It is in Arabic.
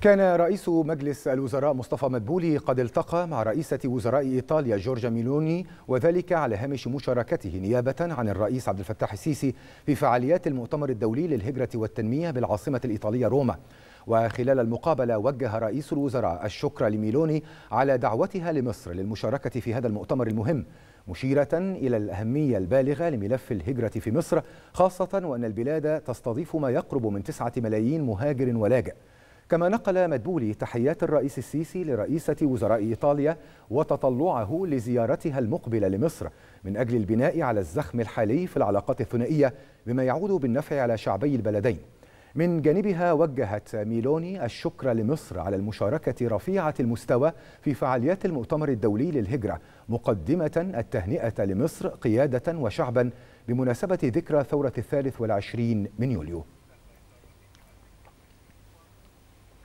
كان رئيس مجلس الوزراء مصطفى مدبولي قد التقى مع رئيسة وزراء إيطاليا جورجا ميلوني وذلك على هامش مشاركته نيابة عن الرئيس عبد الفتاح السيسي في فعاليات المؤتمر الدولي للهجرة والتنمية بالعاصمة الإيطالية روما وخلال المقابلة وجه رئيس الوزراء الشكر لميلوني على دعوتها لمصر للمشاركة في هذا المؤتمر المهم مشيرة إلى الأهمية البالغة لملف الهجرة في مصر خاصة وأن البلاد تستضيف ما يقرب من 9 ملايين مهاجر ولاجئ كما نقل مدبولي تحيات الرئيس السيسي لرئيسة وزراء إيطاليا وتطلعه لزيارتها المقبلة لمصر من أجل البناء على الزخم الحالي في العلاقات الثنائية بما يعود بالنفع على شعبي البلدين من جانبها وجهت ميلوني الشكر لمصر على المشاركة رفيعة المستوى في فعاليات المؤتمر الدولي للهجرة مقدمة التهنئة لمصر قيادة وشعبا بمناسبة ذكرى ثورة الثالث والعشرين من يوليو